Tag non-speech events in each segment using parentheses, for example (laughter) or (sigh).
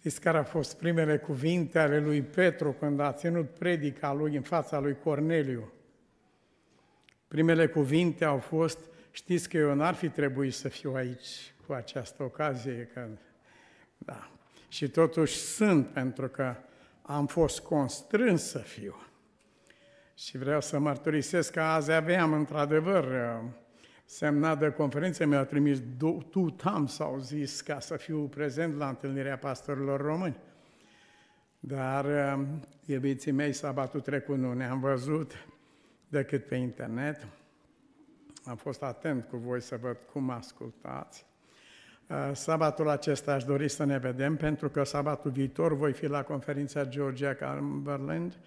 Știți care au fost primele cuvinte ale lui Petru când a ținut predica lui în fața lui Corneliu? Primele cuvinte au fost, știți că eu n-ar fi trebuit să fiu aici cu această ocazie, că... Da. Și totuși sunt, pentru că am fost constrâns să fiu. Și vreau să mărturisesc că azi aveam, într-adevăr, semnat de conferință, mi a trimis tu tam, s-au zis, ca să fiu prezent la întâlnirea pastorilor români. Dar, eh, iubiții mei, sabatul trecut nu ne-am văzut decât pe internet. Am fost atent cu voi să văd cum ascultați. Eh, sabatul acesta aș dori să ne vedem, pentru că sabatul viitor voi fi la conferința Georgia Cumberland,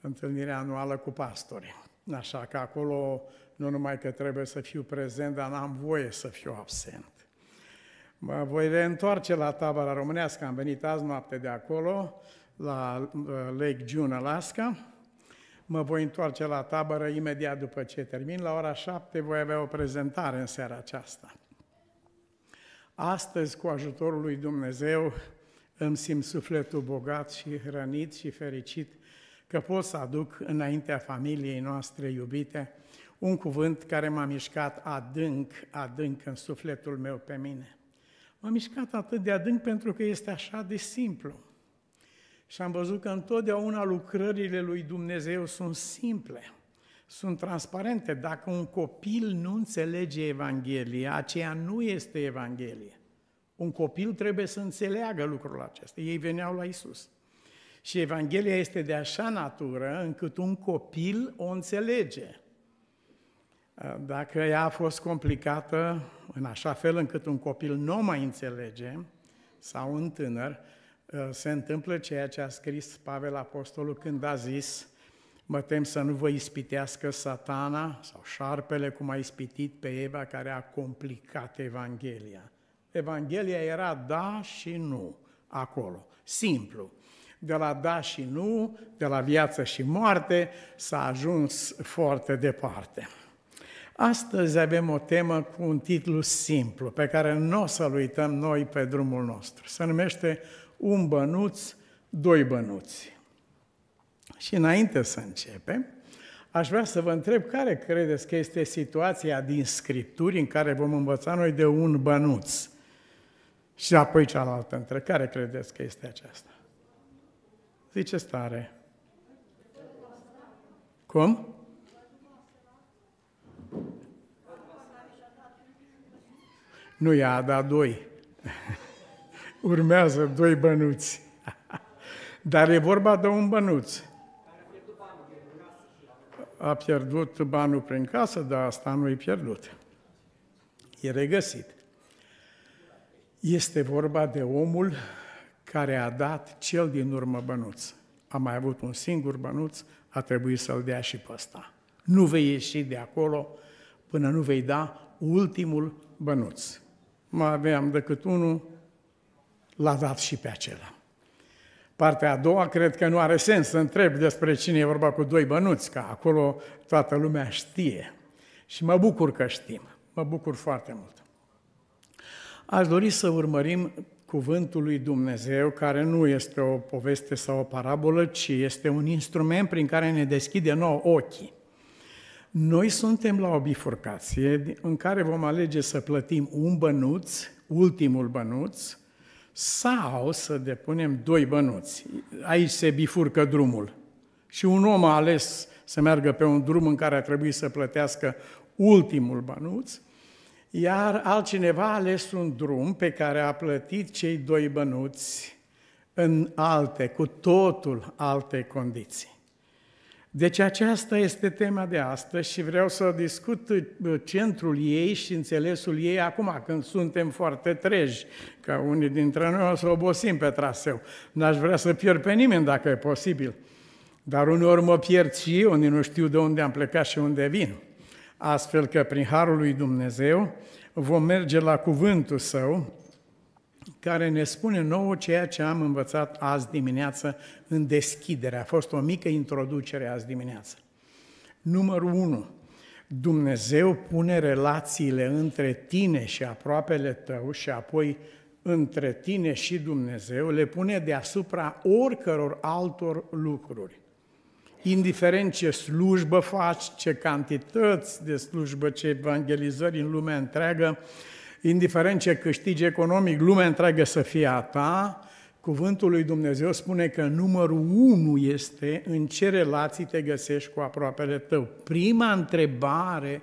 întâlnirea anuală cu pastori. Așa că acolo nu numai că trebuie să fiu prezent, dar n-am voie să fiu absent. Mă voi reîntoarce la tabăra românească, am venit azi noapte de acolo, la uh, Lake June, Alaska. Mă voi întoarce la tabără imediat după ce termin. La ora 7 voi avea o prezentare în seara aceasta. Astăzi, cu ajutorul lui Dumnezeu, îmi simt sufletul bogat și hrănit și fericit că pot să aduc înaintea familiei noastre iubite un cuvânt care m-a mișcat adânc, adânc în sufletul meu pe mine. M-a mișcat atât de adânc pentru că este așa de simplu. Și am văzut că întotdeauna lucrările lui Dumnezeu sunt simple, sunt transparente. Dacă un copil nu înțelege Evanghelia, aceea nu este Evanghelie. Un copil trebuie să înțeleagă lucrul acesta. Ei veneau la Isus. Și Evanghelia este de așa natură încât un copil o înțelege dacă ea a fost complicată în așa fel încât un copil nu mai înțelege, sau un tânăr, uh, se întâmplă ceea ce a scris Pavel Apostolul când a zis mă tem să nu vă ispitească satana sau șarpele cum a ispitit pe Eva care a complicat Evanghelia. Evanghelia era da și nu acolo, simplu. De la da și nu, de la viață și moarte, s-a ajuns foarte departe. Astăzi avem o temă cu un titlu simplu, pe care nu o să-l uităm noi pe drumul nostru. Se numește Un bănuț, doi bănuți. Și înainte să începem, aș vrea să vă întreb care credeți că este situația din Scripturi în care vom învăța noi de un bănuț? Și apoi cealaltă întrebare, care credeți că este aceasta? Ziceți tare. Cum? Nu i-a, dat doi. Urmează doi bănuți. Dar e vorba de un bănuț. A pierdut banul prin casă, dar asta nu e pierdut. E regăsit. Este vorba de omul care a dat cel din urmă bănuț. A mai avut un singur bănuț, a trebuit să-l dea și pe ăsta. Nu vei ieși de acolo până nu vei da ultimul bănuț mai aveam decât unul, l-a dat și pe acela. Partea a doua, cred că nu are sens să întreb despre cine e vorba cu doi bănuți, că acolo toată lumea știe. Și mă bucur că știm, mă bucur foarte mult. Aș dori să urmărim cuvântul lui Dumnezeu, care nu este o poveste sau o parabolă, ci este un instrument prin care ne deschide nouă ochii. Noi suntem la o bifurcație în care vom alege să plătim un bănuț, ultimul bănuț, sau să depunem doi bănuți. Aici se bifurcă drumul. Și un om a ales să meargă pe un drum în care a trebuit să plătească ultimul bănuț, iar altcineva a ales un drum pe care a plătit cei doi bănuți în alte, cu totul alte condiții. Deci aceasta este tema de astăzi și vreau să discut uh, centrul ei și înțelesul ei acum, când suntem foarte treji, că unii dintre noi o să obosim pe traseu. N-aș vrea să pierd pe nimeni dacă e posibil. Dar uneori mă pierd și eu, unii nu știu de unde am plecat și unde vin. Astfel că prin Harul lui Dumnezeu vom merge la cuvântul său, care ne spune nouă ceea ce am învățat azi dimineață în deschidere. A fost o mică introducere azi dimineață. Numărul 1. Dumnezeu pune relațiile între tine și aproapele tău și apoi între tine și Dumnezeu, le pune deasupra oricăror altor lucruri. Indiferent ce slujbă faci, ce cantități de slujbă, ce evangelizări în lumea întreagă, indiferent ce câștigi economic, lumea întreagă să fie a ta, cuvântul lui Dumnezeu spune că numărul unu este în ce relații te găsești cu aproapele tău. Prima întrebare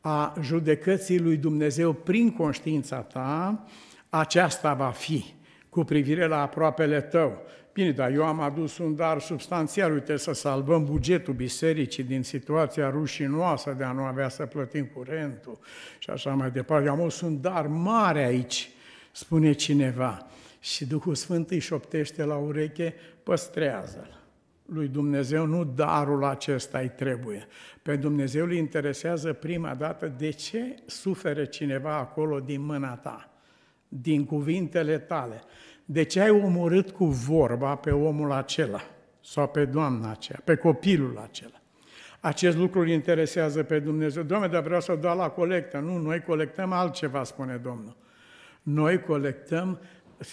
a judecății lui Dumnezeu prin conștiința ta, aceasta va fi cu privire la aproapele tău. Bine, dar eu am adus un dar substanțial, uite, să salvăm bugetul bisericii din situația rușinoasă de a nu avea să plătim curentul și așa mai departe. Eu am adus un dar mare aici, spune cineva. Și Duhul Sfânt îi șoptește la ureche, păstrează-l. Lui Dumnezeu nu darul acesta îi trebuie. Pe Dumnezeu îi interesează prima dată de ce suferă cineva acolo din mâna ta, din cuvintele tale de ce ai omorât cu vorba pe omul acela sau pe doamna aceea, pe copilul acela? Acest lucru îl interesează pe Dumnezeu. Doamne, dar vreau să dau la colectă. Nu, noi colectăm altceva, spune Domnul. Noi colectăm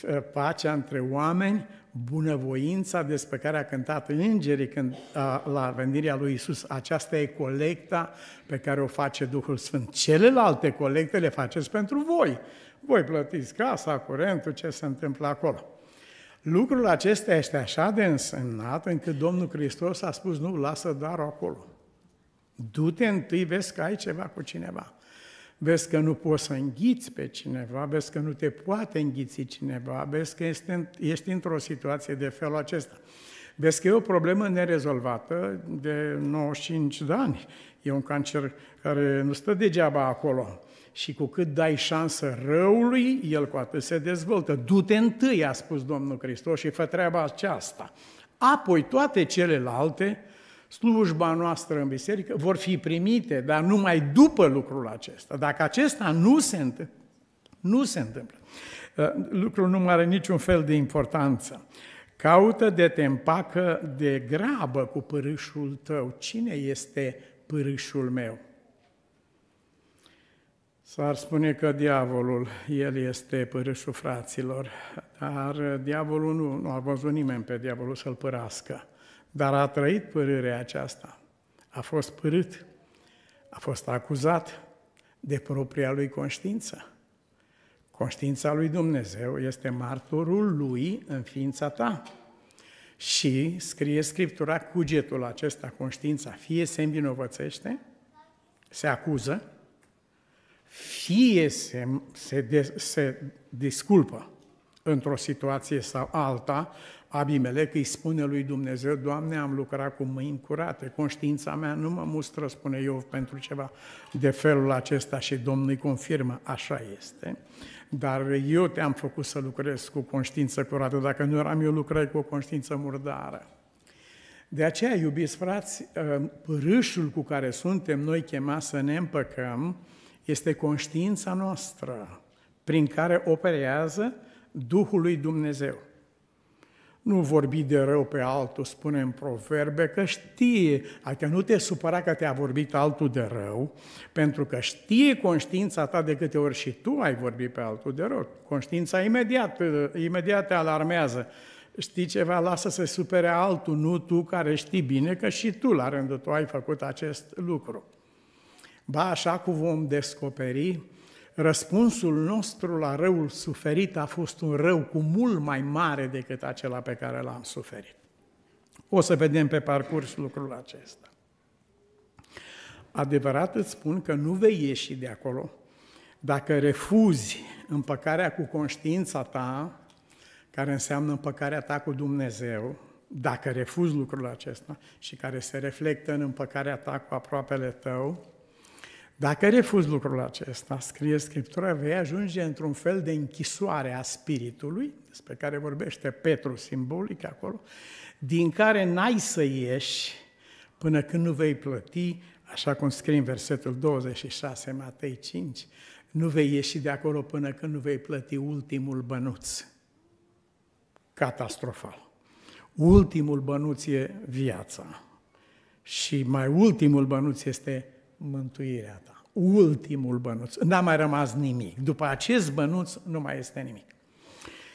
uh, pacea între oameni, bunăvoința despre care a cântat îngerii când, a, uh, la venirea lui Isus. Aceasta e colecta pe care o face Duhul Sfânt. Celelalte colecte le faceți pentru voi. Voi plătiți casa, curentul, ce se întâmplă acolo. Lucrul acesta este așa de însemnat încât Domnul Hristos a spus, nu, lasă dar acolo. Du-te întâi, vezi că ai ceva cu cineva. Vezi că nu poți să înghiți pe cineva, vezi că nu te poate înghiți cineva, vezi că este, ești într-o situație de felul acesta. Vezi că e o problemă nerezolvată de 95 de ani. E un cancer care nu stă degeaba acolo. Și cu cât dai șansă răului, el cu atât se dezvoltă. Du-te întâi, a spus Domnul Hristos, și fă treaba aceasta. Apoi toate celelalte, slujba noastră în biserică, vor fi primite, dar numai după lucrul acesta. Dacă acesta nu se întâmplă, nu se întâmplă. Ă, lucrul nu are niciun fel de importanță. Caută de te împacă de grabă cu pârâșul tău. Cine este pârâșul meu? S-ar spune că diavolul, el este pârâșul fraților, dar diavolul nu, nu a văzut nimeni pe diavolul să-l părască, dar a trăit părârea aceasta. A fost părât, a fost acuzat de propria lui conștiință. Conștiința lui Dumnezeu este martorul lui în ființa ta. Și scrie Scriptura, cugetul acesta, conștiința, fie se învinovățește, se acuză, fie se, se, de, se disculpă într-o situație sau alta, abimele că îi spune lui Dumnezeu, Doamne, am lucrat cu mâini curate, conștiința mea nu mă mustră, spune eu pentru ceva de felul acesta și Domnul îi confirmă, așa este. Dar eu te-am făcut să lucrezi cu conștiință curată. Dacă nu eram eu, lucrai cu o conștiință murdară. De aceea, iubiți frați, ă, râșul cu care suntem noi chemați să ne împăcăm este conștiința noastră, prin care operează Duhul lui Dumnezeu. Nu vorbi de rău pe altul, spune în proverbe, că știe, adică nu te supăra că te-a vorbit altul de rău, pentru că știe conștiința ta de câte ori și tu ai vorbit pe altul de rău. Conștiința imediat, imediat te alarmează. Știi ceva, lasă să supere altul, nu tu care știi bine că și tu la rândul tău ai făcut acest lucru. Ba așa cum vom descoperi răspunsul nostru la răul suferit a fost un rău cu mult mai mare decât acela pe care l-am suferit. O să vedem pe parcurs lucrul acesta. Adevărat îți spun că nu vei ieși de acolo dacă refuzi împăcarea cu conștiința ta, care înseamnă împăcarea ta cu Dumnezeu, dacă refuzi lucrul acesta și care se reflectă în împăcarea ta cu aproapele tău, dacă refuzi lucrul acesta, scrie Scriptura, vei ajunge într-un fel de închisoare a spiritului, despre care vorbește Petru simbolic acolo, din care n-ai să ieși până când nu vei plăti, așa cum scrie în versetul 26 Matei 5, nu vei ieși de acolo până când nu vei plăti ultimul bănuț. Catastrofal. Ultimul bănuț e viața și mai ultimul bănuț este mântuirea ta ultimul bănuț. N-a mai rămas nimic. După acest bănuț nu mai este nimic.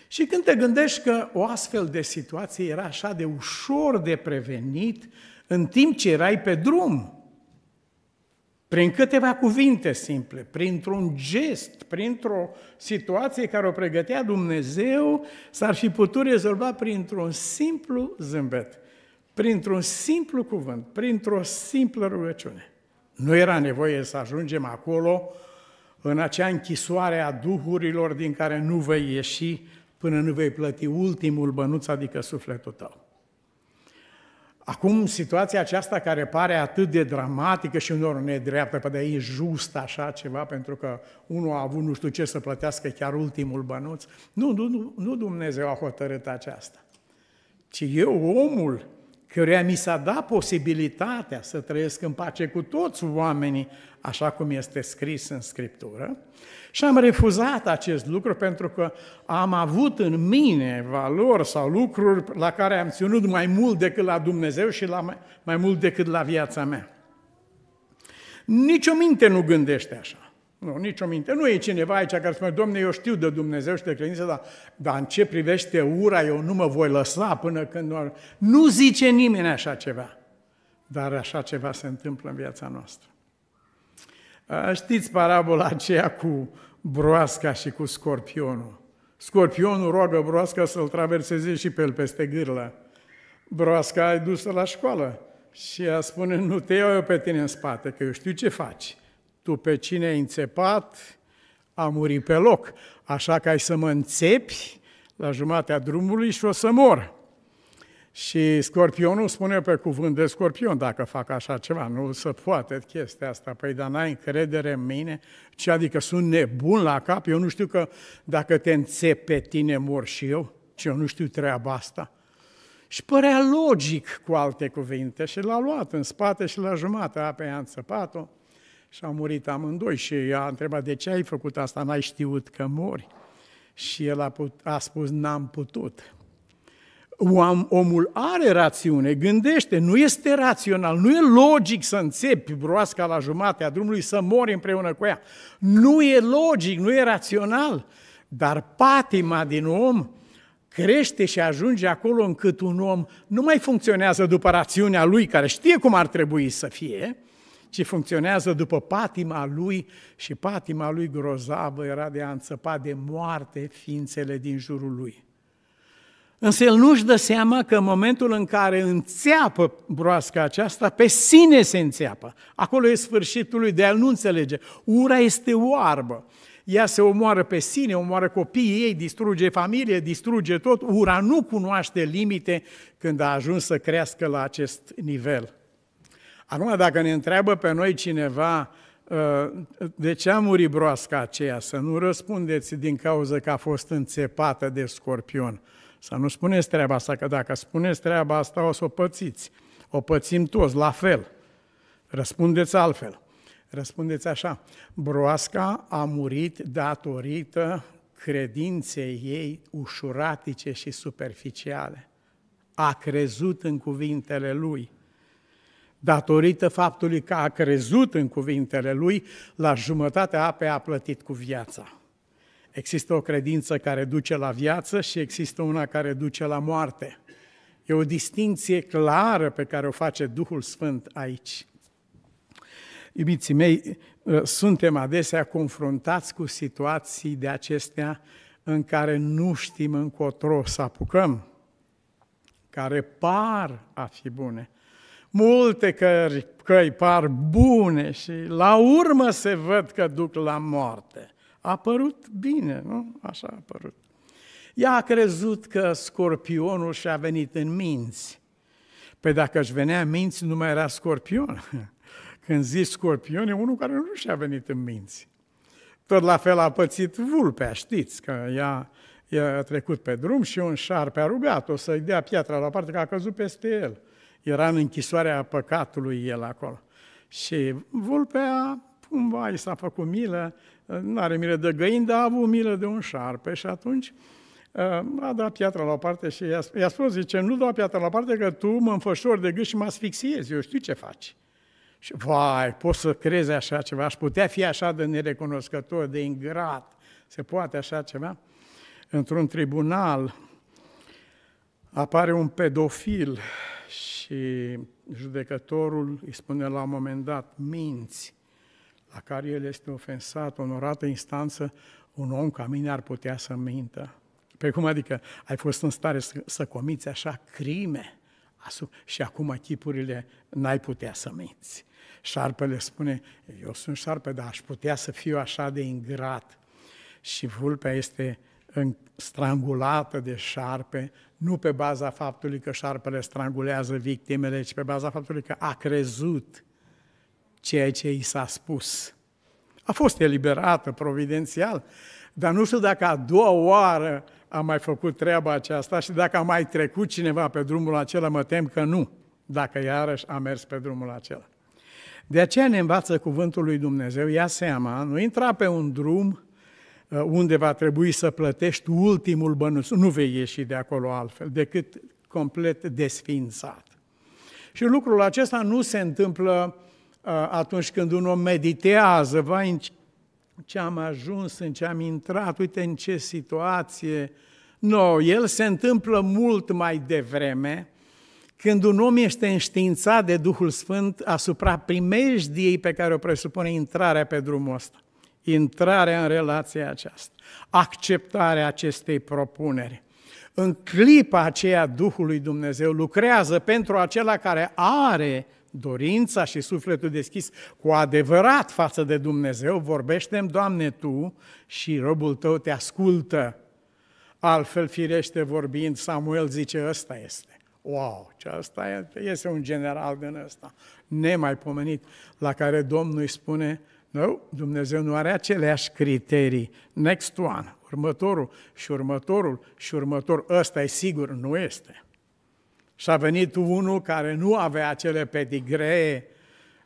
Și când te gândești că o astfel de situație era așa de ușor de prevenit în timp ce erai pe drum, prin câteva cuvinte simple, printr-un gest, printr-o situație care o pregătea Dumnezeu, s-ar fi putut rezolva printr-un simplu zâmbet, printr-un simplu cuvânt, printr-o simplă rugăciune. Nu era nevoie să ajungem acolo, în acea închisoare a duhurilor din care nu vei ieși până nu vei plăti ultimul bănuț, adică sufletul tău. Acum, situația aceasta care pare atât de dramatică și unor nedreaptă, pe de e just așa ceva, pentru că unul a avut nu știu ce să plătească chiar ultimul bănuț. Nu, nu, nu Dumnezeu a hotărât aceasta, ci eu, omul, căruia mi s-a dat posibilitatea să trăiesc în pace cu toți oamenii, așa cum este scris în Scriptură, și am refuzat acest lucru pentru că am avut în mine valori sau lucruri la care am ținut mai mult decât la Dumnezeu și la mai, mai mult decât la viața mea. Nici o minte nu gândește așa. Nu, nicio minte. Nu e cineva aici care spune, domne, eu știu de Dumnezeu și de credință, dar, dar în ce privește ura, eu nu mă voi lăsa până când... Nu, nu zice nimeni așa ceva. Dar așa ceva se întâmplă în viața noastră. Știți parabola aceea cu broasca și cu scorpionul. Scorpionul roagă broasca să-l traverseze și pe el peste gârlă. Broasca a dus la școală și a spune, nu te iau eu pe tine în spate, că eu știu ce faci tu pe cine ai înțepat, a murit pe loc, așa că ai să mă înțepi la jumatea drumului și o să mor. Și scorpionul spune pe cuvânt de scorpion, dacă fac așa ceva, nu se poate chestia asta. Păi, dar n-ai încredere în mine? Ce adică sunt nebun la cap? Eu nu știu că dacă te înțep pe tine mor și eu, ci eu nu știu treaba asta. Și părea logic, cu alte cuvinte, și l-a luat în spate și la jumătate pe a înțăpat-o și au murit amândoi și ea a întrebat, de ce ai făcut asta, n-ai știut că mori? Și el a, put, a spus, n-am putut. Om, omul are rațiune, gândește, nu este rațional, nu e logic să înțepi broasca la jumatea drumului să mori împreună cu ea. Nu e logic, nu e rațional, dar patima din om crește și ajunge acolo încât un om nu mai funcționează după rațiunea lui, care știe cum ar trebui să fie, ci funcționează după patima lui și patima lui grozavă era de a înțăpa de moarte ființele din jurul lui. Însă el nu-și dă seama că în momentul în care înțeapă broasca aceasta, pe sine se înțeapă. Acolo e sfârșitul lui, de a nu înțelege. Ura este oarbă. Ea se omoară pe sine, omoară copiii ei, distruge familie, distruge tot. Ura nu cunoaște limite când a ajuns să crească la acest nivel. Acum, dacă ne întreabă pe noi cineva ă, de ce a murit broasca aceea, să nu răspundeți din cauza că a fost înțepată de scorpion. Să nu spuneți treaba asta, că dacă spuneți treaba asta o să o pățiți. O pățim toți, la fel. Răspundeți altfel. Răspundeți așa, broasca a murit datorită credinței ei ușuratice și superficiale. A crezut în cuvintele lui – datorită faptului că a crezut în cuvintele lui, la jumătatea apei a plătit cu viața. Există o credință care duce la viață și există una care duce la moarte. E o distinție clară pe care o face Duhul Sfânt aici. Iubiții mei, suntem adesea confruntați cu situații de acestea în care nu știm încotro să apucăm, care par a fi bune, Multe căi, căi par bune și la urmă se văd că duc la moarte. A părut bine, nu? Așa a părut. Ea a crezut că scorpionul și-a venit în minți. Pe păi dacă își venea în minți, nu mai era scorpion. (laughs) Când zici scorpion, e unul care nu și-a venit în minți. Tot la fel a pățit vulpea, știți, că ea, ea a trecut pe drum și un șarpe a rugat-o să-i dea piatra la parte, că a căzut peste el era în închisoarea păcatului el acolo. Și vulpea cumva i s-a făcut milă, nu are milă de găini, dar a avut milă de un șarpe și atunci uh, a dat piatra la o parte și i-a, i-a spus, zice, nu dau piatra la parte că tu mă înfășori de gât și mă asfixiezi, eu știu ce faci. Și, vai, poți să crezi așa ceva, aș putea fi așa de nerecunoscător, de ingrat, se poate așa ceva? Într-un tribunal apare un pedofil și judecătorul îi spune la un moment dat, minți, la care el este ofensat, onorată instanță, un om ca mine ar putea să mintă. Pe cum adică ai fost în stare să, să comiți așa crime și acum chipurile n-ai putea să minți. Șarpele spune, eu sunt șarpe, dar aș putea să fiu așa de ingrat. Și vulpea este strangulată de șarpe, nu pe baza faptului că șarpele strangulează victimele, ci pe baza faptului că a crezut ceea ce i s-a spus. A fost eliberată providențial, dar nu știu dacă a doua oară a mai făcut treaba aceasta și dacă a mai trecut cineva pe drumul acela, mă tem că nu, dacă iarăși a mers pe drumul acela. De aceea ne învață cuvântul lui Dumnezeu, ia seama, nu intra pe un drum Uh, unde va trebui să plătești ultimul bănuț. Nu vei ieși de acolo altfel decât complet desfințat. Și lucrul acesta nu se întâmplă uh, atunci când un om meditează, va în ce am ajuns, în ce am intrat, uite în ce situație. Nu, no, el se întâmplă mult mai devreme, când un om este înștiințat de Duhul Sfânt asupra primejdiei pe care o presupune intrarea pe drumul ăsta intrarea în relația aceasta, acceptarea acestei propuneri. În clipa aceea Duhului Dumnezeu lucrează pentru acela care are dorința și sufletul deschis cu adevărat față de Dumnezeu, vorbește Doamne, Tu și robul Tău te ascultă. Altfel, firește vorbind, Samuel zice, ăsta este. Wow, ce asta este un general din ăsta, nemaipomenit, la care Domnul îi spune, nu, Dumnezeu nu are aceleași criterii. Next one, următorul și următorul și următorul. Ăsta e sigur, nu este. Și a venit unul care nu avea acele pedigree,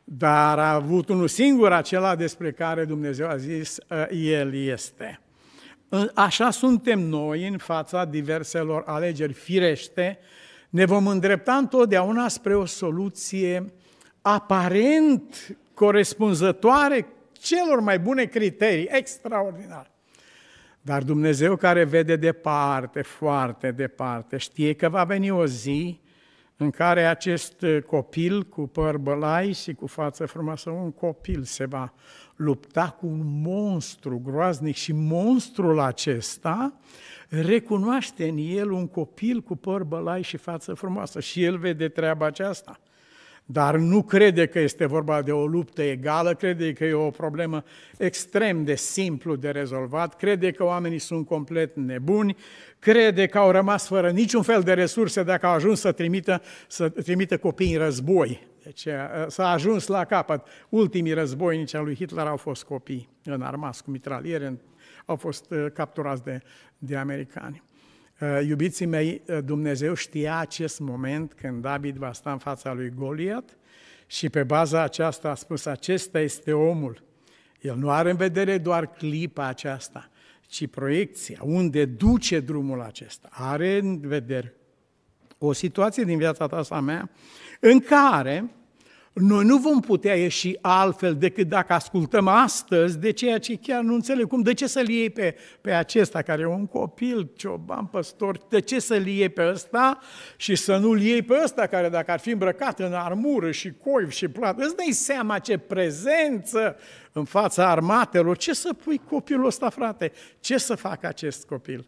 dar a avut unul singur acela despre care Dumnezeu a zis, ă, el este. Așa suntem noi în fața diverselor alegeri firește, ne vom îndrepta întotdeauna spre o soluție aparent corespunzătoare celor mai bune criterii, extraordinar. Dar Dumnezeu care vede departe, foarte departe, știe că va veni o zi în care acest copil cu păr bălai și cu față frumoasă, un copil se va lupta cu un monstru groaznic și monstrul acesta recunoaște în el un copil cu păr bălai și față frumoasă și el vede treaba aceasta dar nu crede că este vorba de o luptă egală, crede că e o problemă extrem de simplu de rezolvat, crede că oamenii sunt complet nebuni, crede că au rămas fără niciun fel de resurse dacă au ajuns să trimită, să trimită copii în război. Deci ă, s-a ajuns la capăt. Ultimii războinici al lui Hitler au fost copii înarmați cu mitraliere, au fost ă, capturați de, de americani. Eh, iubiții mei, eh, Dumnezeu știa acest moment când David va sta în fața lui Goliat și pe baza aceasta a spus, acesta este omul. El nu are în vedere doar clipa aceasta, ci proiecția, unde duce drumul acesta. Are în vedere o situație din viața ta sau mea în care noi nu vom putea ieși altfel decât dacă ascultăm astăzi de ceea ce chiar nu înțeleg. Cum, de ce să-l iei pe, pe acesta care e un copil, cioban, păstor, de ce să-l iei pe ăsta și să nu-l iei pe ăsta care dacă ar fi îmbrăcat în armură și coiv și plată, îți dai seama ce prezență în fața armatelor, ce să pui copilul ăsta, frate? Ce să facă acest copil?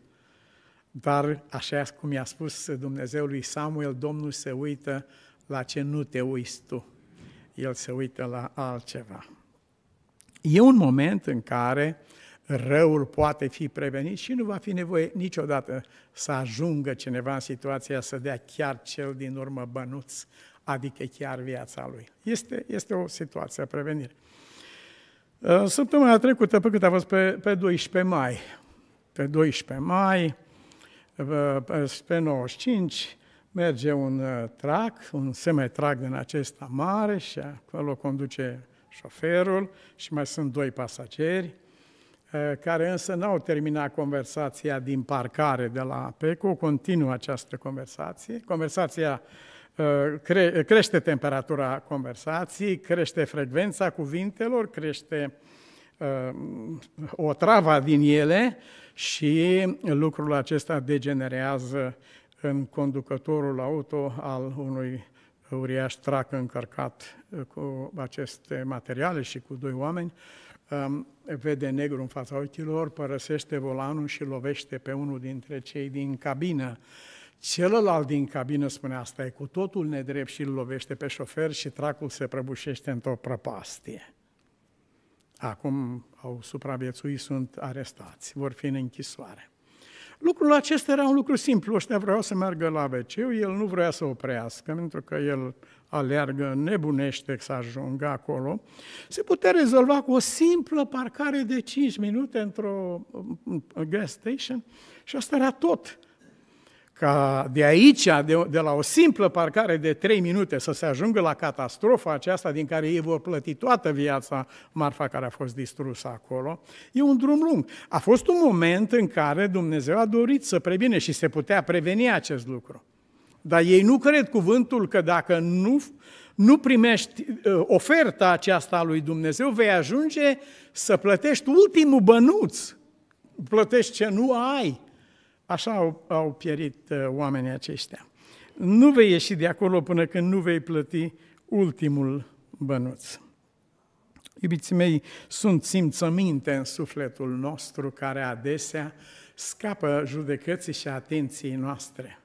Dar, așa cum i-a spus Dumnezeu lui Samuel, Domnul se uită la ce nu te uiți tu el se uită la altceva. E un moment în care răul poate fi prevenit și nu va fi nevoie niciodată să ajungă cineva în situația să dea chiar cel din urmă bănuț, adică chiar viața lui. Este, este o situație a prevenire. Uh, săptămâna trecută, pe cât a fost? Pe, pe 12 mai. Pe 12 mai, uh, pe 95, merge un uh, trac, un semetrac din acesta mare și acolo conduce șoferul și mai sunt doi pasageri, uh, care însă n-au terminat conversația din parcare de la PECO, continuă această conversație. Conversația uh, cre- crește temperatura conversației, crește frecvența cuvintelor, crește o travă din ele și lucrul acesta degenerează în conducătorul auto al unui uriaș trac încărcat uh, cu aceste materiale și cu doi oameni, um, vede negru în fața ochilor, părăsește volanul și lovește pe unul dintre cei din cabină. Celălalt din cabină spune asta e cu totul nedrept și îl lovește pe șofer și tracul se prăbușește într-o prăpastie. Acum au supraviețuit, sunt arestați, vor fi în închisoare. Lucrul acesta era un lucru simplu, ăștia vreau să meargă la wc el nu vrea să oprească, pentru că el aleargă, nebunește să ajungă acolo, se putea rezolva cu o simplă parcare de 5 minute într-o gas station și asta era tot ca de aici, de, de la o simplă parcare de trei minute, să se ajungă la catastrofa aceasta din care ei vor plăti toată viața marfa care a fost distrusă acolo, e un drum lung. A fost un moment în care Dumnezeu a dorit să previne și se putea preveni acest lucru. Dar ei nu cred cuvântul că dacă nu, nu primești ă, oferta aceasta a lui Dumnezeu, vei ajunge să plătești ultimul bănuț, plătești ce nu ai Așa au, au pierit uh, oamenii aceștia. Nu vei ieși de acolo până când nu vei plăti ultimul bănuț. Iubiții mei, sunt simțăminte în sufletul nostru care adesea scapă judecății și atenției noastre.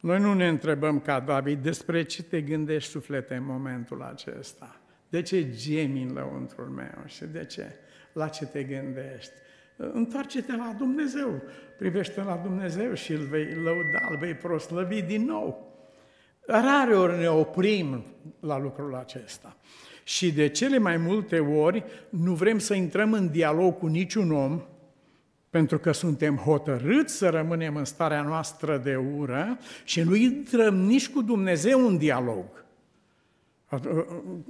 Noi nu ne întrebăm ca David despre ce te gândești suflete în momentul acesta. De ce gemi în lăuntrul meu și de ce? La ce te gândești? întoarce-te la Dumnezeu, privește la Dumnezeu și îl vei lăuda, îl vei proslăvi din nou. Rare ori ne oprim la lucrul acesta. Și de cele mai multe ori nu vrem să intrăm în dialog cu niciun om, pentru că suntem hotărâți să rămânem în starea noastră de ură și nu intrăm nici cu Dumnezeu în dialog.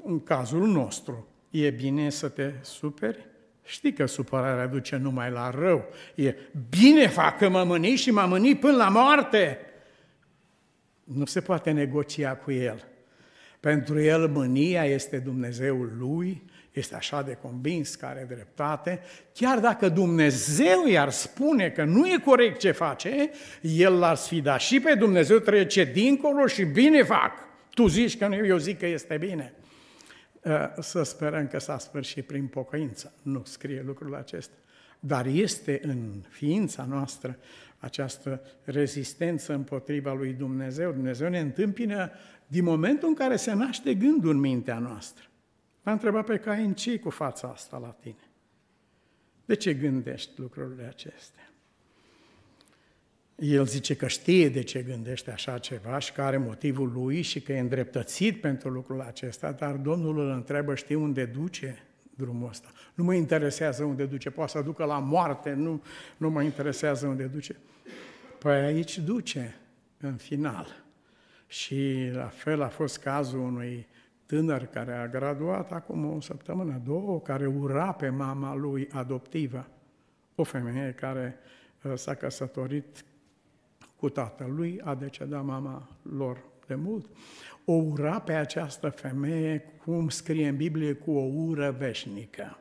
În cazul nostru, e bine să te superi? Știi că supărarea duce numai la rău. E bine fac că mă mâni și mă mâni până la moarte. Nu se poate negocia cu el. Pentru el mânia este Dumnezeul lui, este așa de convins că are dreptate, chiar dacă Dumnezeu i-ar spune că nu e corect ce face, el l-ar sfida și pe Dumnezeu trece dincolo și bine fac. Tu zici că nu, eu zic că este bine. Eh, să sperăm că s-a sfârșit prin pocăință. Nu scrie lucrul acesta. Dar este în ființa noastră această rezistență împotriva lui Dumnezeu. Dumnezeu ne întâmpină din momentul în care se naște gândul în mintea noastră. L-a întrebat pe Cain, ce cu fața asta la tine? De ce gândești lucrurile acestea? El zice că știe de ce gândește așa ceva și că are motivul lui și că e îndreptățit pentru lucrul acesta, dar Domnul îl întreabă, știi unde duce drumul ăsta? Nu mă interesează unde duce, poate să ducă la moarte, nu, nu mă interesează unde duce. Păi aici duce, în final. Și la fel a fost cazul unui tânăr care a graduat acum o săptămână, două, care ura pe mama lui adoptivă, o femeie care uh, s-a căsătorit cu lui, a decedat mama lor de mult, o ura pe această femeie, cum scrie în Biblie, cu o ură veșnică.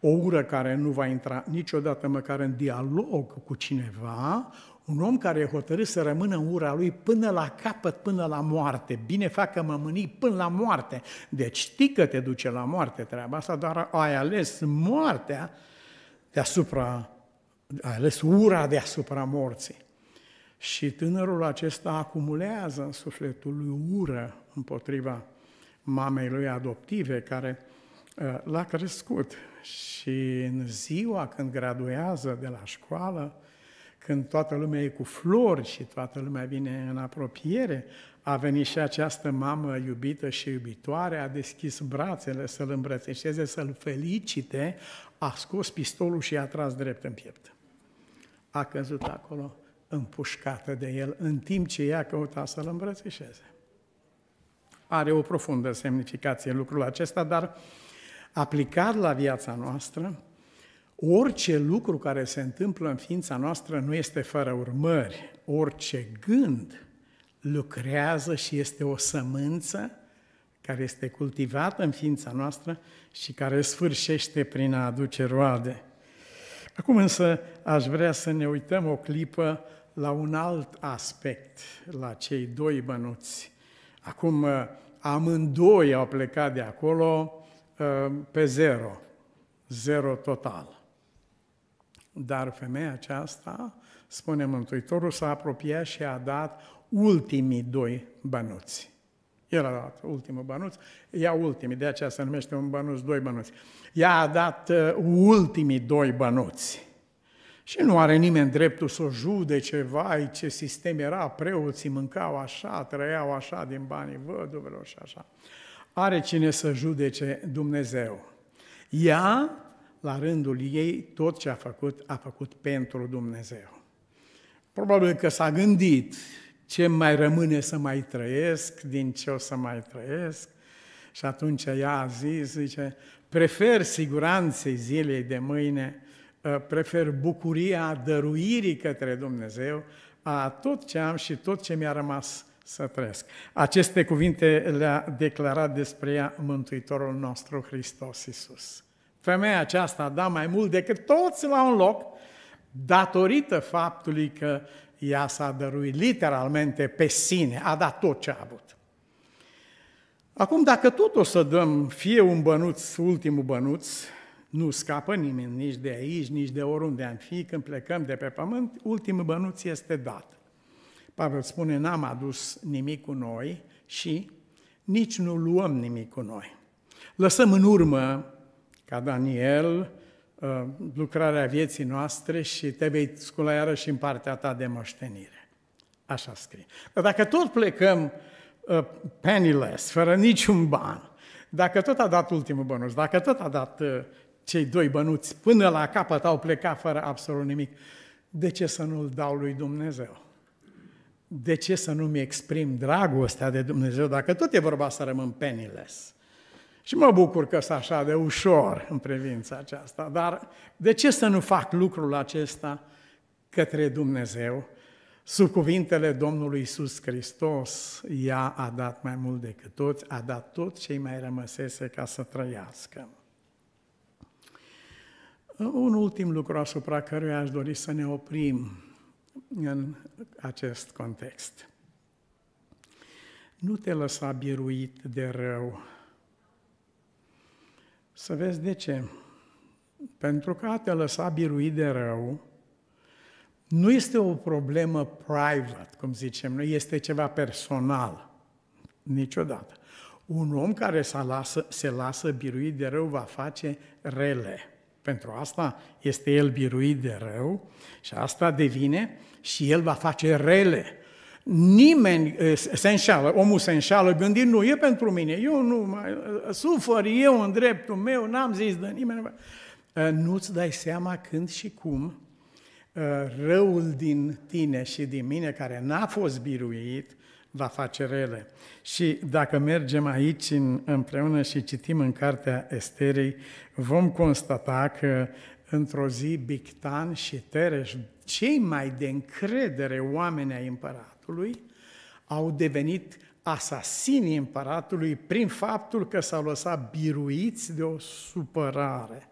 O ură care nu va intra niciodată măcar în dialog cu cineva, un om care e hotărât să rămână în ura lui până la capăt, până la moarte. Bine facă mămânii până la moarte. Deci știi că te duce la moarte treaba asta, doar ai ales moartea deasupra, ai ales ura deasupra morții. Și tânărul acesta acumulează în sufletul lui ură împotriva mamei lui adoptive, care uh, l-a crescut și în ziua când graduează de la școală, când toată lumea e cu flori și toată lumea vine în apropiere, a venit și această mamă iubită și iubitoare, a deschis brațele să-l îmbrățișeze, să-l felicite, a scos pistolul și a tras drept în piept. A căzut acolo împușcată de el, în timp ce ea căuta să-l îmbrățișeze. Are o profundă semnificație lucrul acesta, dar aplicat la viața noastră, orice lucru care se întâmplă în ființa noastră nu este fără urmări. Orice gând lucrează și este o sămânță care este cultivată în ființa noastră și care sfârșește prin a aduce roade. Acum însă aș vrea să ne uităm o clipă la un alt aspect, la cei doi bănuți. Acum, uh, amândoi au plecat de acolo uh, pe zero, zero total. Dar femeia aceasta, spune Mântuitorul, s-a apropiat și a dat ultimii doi bănuți. El a dat ultimul bănuț, ea ultimii, de aceea se numește un bănuț, doi bănuți. Ea a dat uh, ultimii doi bănuți. Și nu are nimeni dreptul să o judece, vai, ce sistem era, preoții mâncau așa, trăiau așa din banii văduvelor și așa. Are cine să judece Dumnezeu. Ea, la rândul ei, tot ce a făcut, a făcut pentru Dumnezeu. Probabil că s-a gândit ce mai rămâne să mai trăiesc, din ce o să mai trăiesc. Și atunci ea a zis, zice, prefer siguranței zilei de mâine Eh, prefer bucuria dăruirii către Dumnezeu a tot ce am și tot ce mi-a rămas să trăiesc. Aceste cuvinte le-a declarat despre ea Mântuitorul nostru Hristos Iisus. Femeia aceasta a dat mai mult decât toți la un loc, datorită faptului că ea s-a dăruit literalmente pe sine, a dat tot ce a avut. Acum, dacă tot o să dăm fie un bănuț, ultimul bănuț, nu scapă nimeni nici de aici, nici de oriunde am fi, când plecăm de pe pământ, ultimul bănuț este dat. Pavel spune, n-am adus nimic cu noi și nici nu luăm nimic cu noi. Lăsăm în urmă, ca Daniel, uh, lucrarea vieții noastre și te vei scula iarăși în partea ta de moștenire. Așa scrie. Dar dacă tot plecăm uh, penniless, fără niciun ban, dacă tot a dat ultimul bănuț, dacă tot a dat uh, cei doi bănuți până la capăt au plecat fără absolut nimic. De ce să nu-l dau lui Dumnezeu? De ce să nu-mi exprim dragostea de Dumnezeu dacă tot e vorba să rămân penniless? Și mă bucur că sunt așa de ușor în privința aceasta, dar de ce să nu fac lucrul acesta către Dumnezeu? Sub cuvintele Domnului Isus Hristos, ea a dat mai mult decât toți, a dat tot ce mai rămăsese ca să trăiască. Un ultim lucru asupra căruia aș dori să ne oprim în acest context. Nu te lăsa biruit de rău. Să vezi de ce. Pentru că a te lăsa biruit de rău nu este o problemă private, cum zicem noi, este ceva personal. Niciodată. Un om care se lasă, se lasă biruit de rău va face rele. Pentru asta este el biruit de rău și asta devine și el va face rele. Nimeni se înșală, omul se înșală gândind, nu, e pentru mine, eu nu mai sufăr, eu în dreptul meu, n-am zis de nimeni. Nu-ți dai seama când și cum răul din tine și din mine, care n-a fost biruit, va face rele. Și dacă mergem aici în, împreună și citim în cartea Esterei, vom constata că într-o zi Bictan și Tereș, cei mai de încredere oameni ai împăratului, au devenit asasinii împăratului prin faptul că s-au lăsat biruiți de o supărare.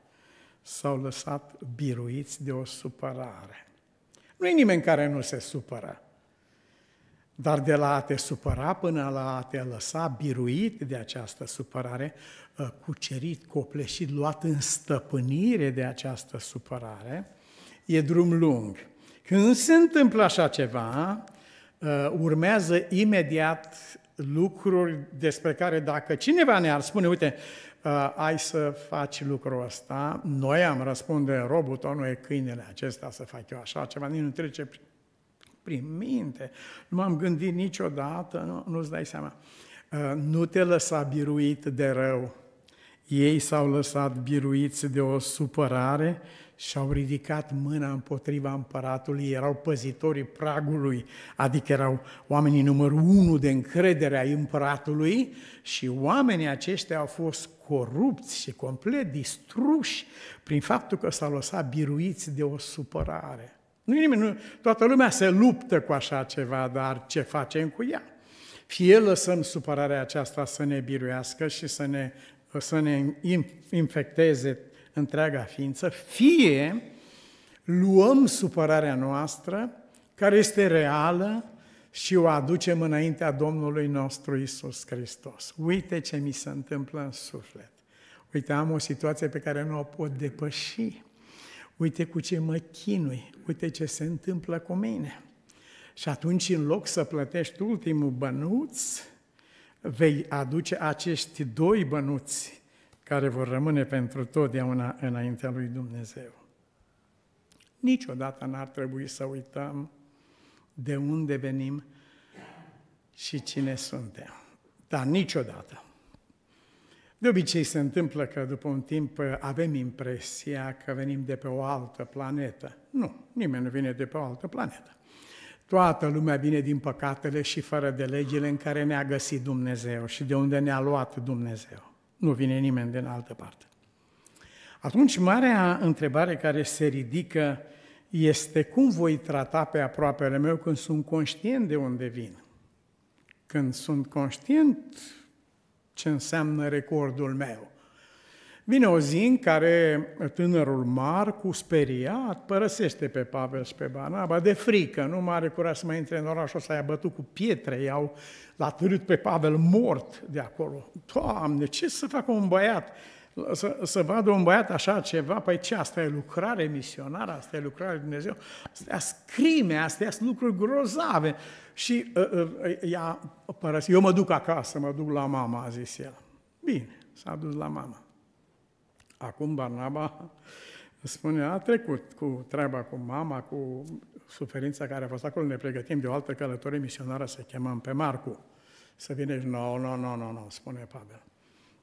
S-au lăsat biruiți de o supărare. Nu e nimeni care nu se supără. Dar de la a te supăra până la a te lăsa biruit de această supărare, uh, cucerit, copleșit, luat în stăpânire de această supărare, e drum lung. Când se întâmplă așa ceva, uh, urmează imediat lucruri despre care dacă cineva ne-ar spune, uite, uh, ai să faci lucrul ăsta, noi am răspunde, robotul, nu e câinele acesta să fac eu așa ceva, nici nu trece prin prin minte. Nu m-am gândit niciodată, nu, nu-ți dai seama. Uh, nu te lăsa biruit de rău. Ei s-au lăsat biruiți de o supărare și au ridicat mâna împotriva împăratului, erau păzitorii pragului, adică erau oamenii numărul unu de încredere ai împăratului și oamenii aceștia au fost corupți și complet distruși prin faptul că s-au lăsat biruiți de o supărare. Nu nimeni, nu, toată lumea se luptă cu așa ceva, dar ce facem cu ea? Fie lăsăm supărarea aceasta să ne biruiască și să ne, să ne infecteze întreaga ființă, fie luăm supărarea noastră, care este reală, și o aducem înaintea Domnului nostru Isus Hristos. Uite ce mi se întâmplă în suflet. Uite, am o situație pe care nu o pot depăși uite cu ce mă chinui, uite ce se întâmplă cu mine. Și atunci, în loc să plătești ultimul bănuț, vei aduce acești doi bănuți care vor rămâne pentru totdeauna înaintea lui Dumnezeu. Niciodată n-ar trebui să uităm de unde venim și cine suntem. Dar niciodată de obicei se întâmplă că după un timp uh, avem impresia că venim de pe o altă planetă. Nu, nimeni nu vine de pe o altă planetă. Toată lumea vine din păcatele și fără de legile în care ne-a găsit Dumnezeu și de unde ne-a luat Dumnezeu. Nu vine nimeni din altă parte. Atunci, marea întrebare care se ridică este cum voi trata pe aproapele meu când sunt conștient de unde vin. Când sunt conștient ce înseamnă recordul meu. Vine o zi în care tânărul Marcu, speriat, părăsește pe Pavel și pe Barnaba de frică, nu mai are curaj să mai intre în oraș, o să i-a bătut cu pietre, i-au l pe Pavel mort de acolo. Doamne, ce să facă un băiat? să, să vadă un băiat așa ceva, păi ce, asta e lucrare misionară, asta e lucrare lui Dumnezeu, astea crime, astea sunt lucruri grozave. Și uh, uh, uh, ea părăsit, eu mă duc acasă, mă duc la mama, a zis el. Bine, s-a dus la mama. Acum Barnaba spune, a trecut cu treaba cu mama, cu suferința care a fost acolo, ne pregătim de o altă călătorie misionară, să chemăm pe Marcu. Să vine și, nu, no, nu, no, nu, no, nu, no, no, spune Pavel.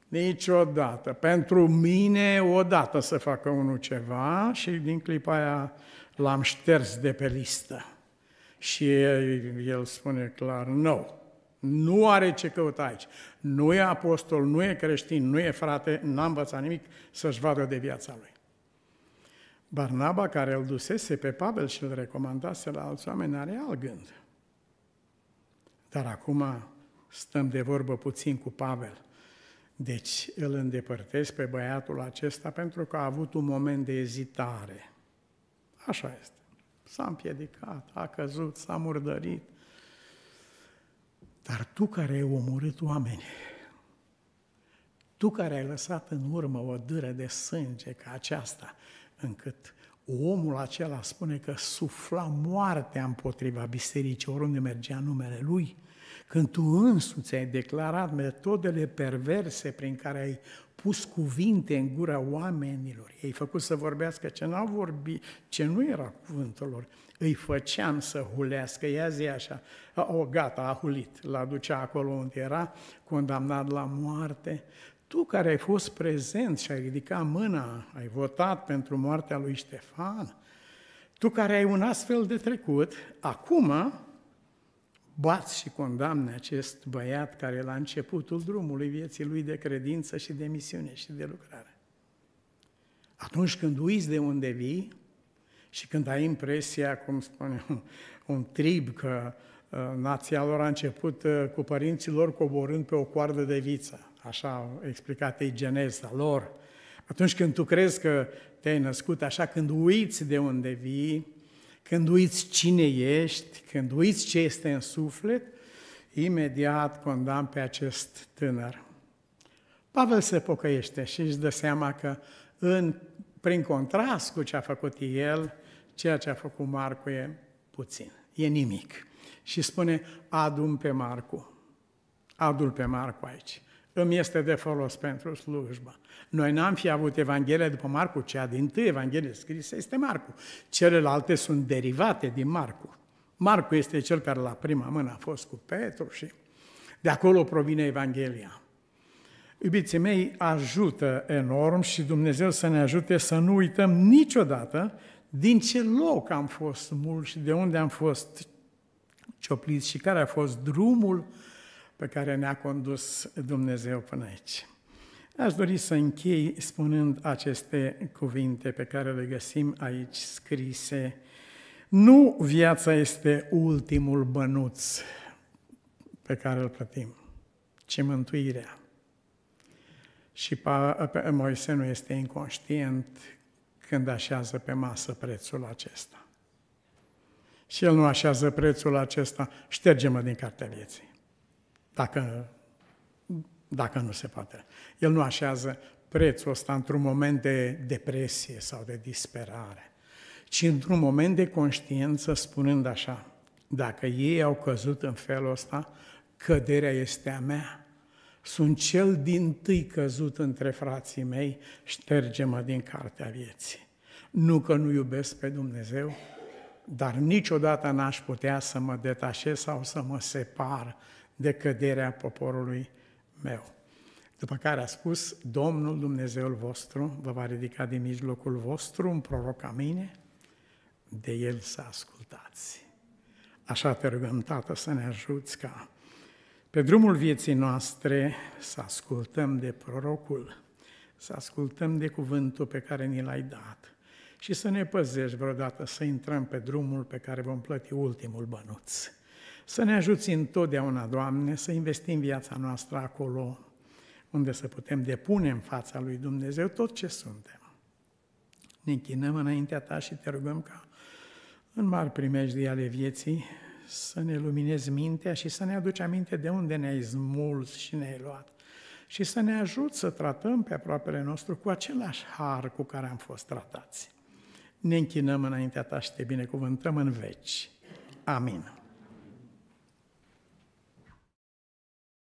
Niciodată. Pentru mine, odată să facă unul ceva și din clipa aia l-am șters de pe listă. Și el, el spune clar, nu, no, nu are ce căuta aici. Nu e apostol, nu e creștin, nu e frate, n-a învățat nimic să-și vadă de viața lui. Barnaba, care îl dusese pe Pavel și îl recomandase la alți oameni, are alt gând. Dar acum stăm de vorbă puțin cu Pavel deci îl îndepărtez pe băiatul acesta pentru că a avut un moment de ezitare. Așa este. S-a împiedicat, a căzut, s-a murdărit. Dar tu care ai omorât oameni, tu care ai lăsat în urmă o dâră de sânge ca aceasta, încât omul acela spune că sufla moartea împotriva bisericii oriunde mergea numele lui, când tu însuți ai declarat metodele perverse prin care ai pus cuvinte în gura oamenilor, ei făcut să vorbească ce n-au vorbit, ce nu era cuvântul lor, îi făceam să hulească, ia zi așa, o, gata, a hulit, l-a ducea acolo unde era, condamnat la moarte, tu care ai fost prezent și ai ridicat mâna, ai votat pentru moartea lui Ștefan, tu care ai un astfel de trecut, acum bat și condamne acest băiat care la începutul drumului vieții lui de credință și de misiune și de lucrare. Atunci când uiți de unde vii și când ai impresia, cum spune un, un trib, că uh, nația lor a început uh, cu părinții lor coborând pe o coardă de viță, așa au explicat ei geneza lor, atunci când tu crezi că te-ai născut așa, când uiți de unde vii, când uiți cine ești, când uiți ce este în suflet, imediat condamn pe acest tânăr. Pavel se pocăiește și își dă seama că în, prin contrast cu ce a făcut el, ceea ce a făcut Marcu e puțin, e nimic. Și spune, adun pe Marcu, adul pe Marcu aici îmi este de folos pentru slujba. Noi n-am fi avut Evanghelia după Marcu, cea din tâi Evanghelie scrisă este Marcu. Celelalte sunt derivate din Marcu. Marcu este cel care la prima mână a fost cu Petru și de acolo provine Evanghelia. Iubiții mei, ajută enorm și Dumnezeu să ne ajute să nu uităm niciodată din ce loc am fost mulți și de unde am fost ciopliți și care a fost drumul pe care ne-a condus Dumnezeu până aici. Aș dori să închei spunând aceste cuvinte pe care le găsim aici scrise. Nu viața este ultimul bănuț pe care îl plătim, ci mântuirea. Și Moise nu este inconștient când așează pe masă prețul acesta. Și el nu așează prețul acesta, șterge-mă din cartea vieții dacă, dacă nu se poate. El nu așează prețul ăsta într-un moment de depresie sau de disperare, ci într-un moment de conștiință spunând așa, dacă ei au căzut în felul ăsta, căderea este a mea. Sunt cel din tâi căzut între frații mei, șterge-mă din cartea vieții. Nu că nu iubesc pe Dumnezeu, dar niciodată n-aș putea să mă detașez sau să mă separ de căderea poporului meu. După care a spus, Domnul Dumnezeul vostru vă va ridica din mijlocul vostru un proroc a mine, de el să ascultați. Așa te rugăm, Tată, să ne ajuți ca pe drumul vieții noastre să ascultăm de prorocul, să ascultăm de cuvântul pe care ni l-ai dat și să ne păzești vreodată să intrăm pe drumul pe care vom plăti ultimul bănuț. Să ne ajuți întotdeauna, Doamne, să investim viața noastră acolo unde să putem depune în fața lui Dumnezeu tot ce suntem. Ne închinăm înaintea Ta și te rugăm ca în mari primejdii ale vieții să ne luminezi mintea și să ne aduci aminte de unde ne-ai smuls și ne-ai luat și să ne ajut să tratăm pe aproapele nostru cu același har cu care am fost tratați. Ne închinăm înaintea ta și te binecuvântăm în veci. Amin.